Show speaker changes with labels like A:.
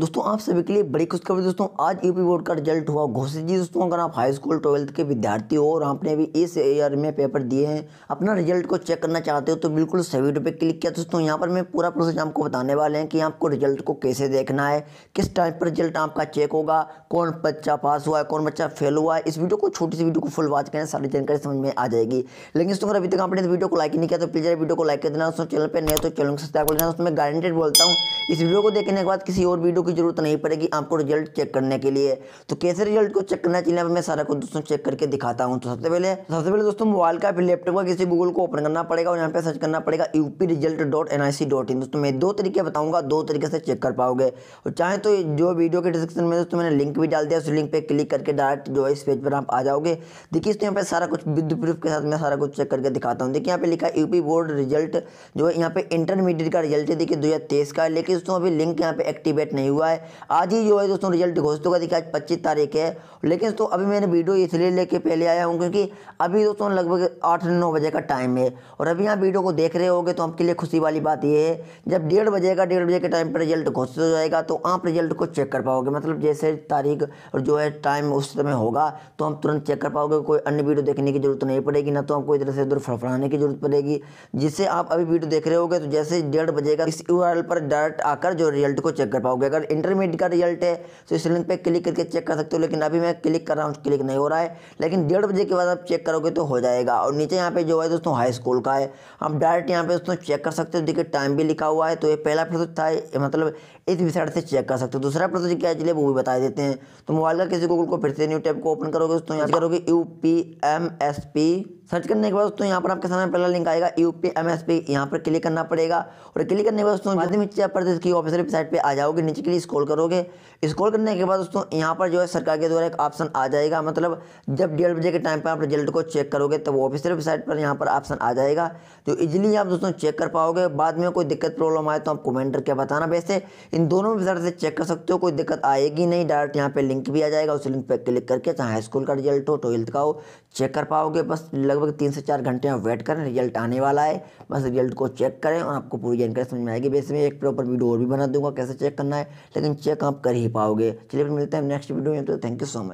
A: दोस्तों आप सभी के लिए बड़ी खुशखबरी दोस्तों आज यूपी e बोर्ड का रिजल्ट हुआ घोषित जी दोस्तों अगर आप हाई स्कूल ट्वेल्थ के विद्यार्थी हो और आपने अभी इस ईयर में पेपर दिए हैं अपना रिजल्ट को चेक करना चाहते हो तो बिल्कुल सभी रुपये क्लिक किया दोस्तों यहाँ पर मैं पूरा प्रोसेस आपको बताने वाले हैं कि आपको रिजल्ट को कैसे देखना है किस टाइम पर रिजल्ट आपका चेक होगा कौन बच्चा पास हुआ है कौन बच्चा फेल हुआ है इस वीडियो को छोटी सी वीडियो को फुल वॉच करें सारी जानकारी समझ में आ जाएगी लेकिन दोस्तों अगर अभी तक आपने वीडियो को लाइक नहीं किया तो प्लीज़ वीडियो को लाइक कर देना दोस्तों चैनल पर नहीं तो चैनल को सब्सक्राइब कर देना दोस्तों मैं गारंटेड बोलता हूँ इस वीडियो को देखने के बाद किसी और वीडियो की ज़रूरत नहीं पड़ेगी आपको रिजल्ट चेक करने के लिए तो कैसे रिजल्ट को चेक करना चाहिए मैं सारा कुछ दोस्तों चेक करके दिखाता हूँ तो सबसे पहले सबसे पहले दोस्तों मोबाइल का फिर लैपटॉप का किसी गूगल को ओपन करना पड़ेगा और यहाँ पे सर्च करना पड़ेगा UP result dot N I C dot in दोस्तों मैं दो तरीके बताऊंगा दो तरीके से चेक कर पाओगे और चाहे तो जो वीडियो के डिस्क्रिप्शन में दोस्तों मैंने लिंक भी डाल दिया उस लिंक पर क्लिक करके डायरेक्ट जो है इस पेज पर आप आ जाओगे देखिए इसमें यहाँ पर सारा कुछ विद प्रूफ के साथ मैं सारा कुछ चेक करके दिखाता हूँ देखिए यहाँ पे लिखा यूपी बोर्ड रिजल्ट जो है यहाँ पे इंटरमीडिएट का रिजल्ट है देखिए दो का लेकिन दोस्तों अभी लिंक यहाँ पे एक्टिवेट नहीं नहीं हुआ है आज ही जो है दोस्तों रिजल्ट घोषित होगा देखिए आज पच्चीस तारीख है लेकिन दोस्तों अभी मैंने वीडियो इसलिए लेके पहले आया हूँ क्योंकि अभी दोस्तों लगभग आठ नौ बजे का टाइम है और अभी यहाँ वीडियो को देख रहे हो तो आपके लिए खुशी वाली बात यह है जब डेढ़ बजे का डेढ़ बजे के टाइम पर रिजल्ट घोषित हो जाएगा तो आप रिजल्ट को चेक कर पाओगे मतलब जैसे तारीख और जो है टाइम उस समय होगा तो हम तुरंत चेक कर पाओगे कोई अन्य वीडियो देखने की जरूरत नहीं पड़ेगी ना तो आपको इधर से उधर फड़फड़ाने की जरूरत पड़ेगी जिससे आप अभी वीडियो देख रहे होगे तो जैसे डेढ़ बजे का इस यू पर डायरेक्ट आकर जो रिजल्ट को चेक कर पाओगे अगर अगर इंटरमीडिएट का रिजल्ट है तो इस लिंक पे क्लिक करके चेक कर सकते हो लेकिन अभी मैं क्लिक कर रहा हूँ क्लिक नहीं हो रहा है लेकिन डेढ़ बजे के बाद आप चेक करोगे तो हो जाएगा और नीचे यहाँ पे जो है दोस्तों हाई स्कूल का है आप डायरेक्ट यहाँ पे दोस्तों चेक कर सकते हो देखिए टाइम भी लिखा हुआ है तो ये पहला प्रोजेक्ट था मतलब इस विषय से चेक कर सकते हो दूसरा प्रोजेक्ट क्या चलिए वो भी बता देते हैं तो मोबाइल का किसी गूगल को फिर से न्यू टैब को ओपन करोगे दोस्तों यहाँ करोगे U P M S P search करने के बाद दोस्तों यहाँ पर आपके सामने पहला लिंक आएगा U P M S P यहाँ पर क्लिक करना पड़ेगा और क्लिक करने के बाद दोस्तों मध्य की ऑफिशियल वेबसाइट पर आ जाओगे नीचे के स्क्रॉल करोगे स्क्रॉल करने के बाद दोस्तों यहाँ पर जो है सरकार के द्वारा एक ऑप्शन आ जाएगा मतलब जब डेढ़ बजे के टाइम पर आप रिजल्ट को चेक करोगे तो वो वेबसाइट पर यहाँ पर ऑप्शन आ जाएगा तो इजीली आप दोस्तों चेक कर पाओगे बाद में कोई दिक्कत प्रॉब्लम आए तो आप कमेंट करके बताना वैसे इन दोनों वेबसाइट से चेक कर सकते हो कोई दिक्कत आएगी नहीं डायरेक्ट यहाँ पर लिंक भी आ जाएगा उस लिंक पर क्लिक करके चाहे हाई स्कूल का रिजल्ट हो ट्वेल्थ तो का हो चेक कर पाओगे बस लगभग तीन से चार घंटे आप वेट करें रिजल्ट आने वाला है बस रिजल्ट को चेक करें और आपको पूरी जानकारी समझ में आएगी वैसे मैं एक प्रॉपर वीडियो और भी बना दूंगा कैसे चेक करना है लेकिन चेक आप कर ही पाओगे चलिए मिलते हैं नेक्स्ट वीडियो में तो थैंक यू सो मच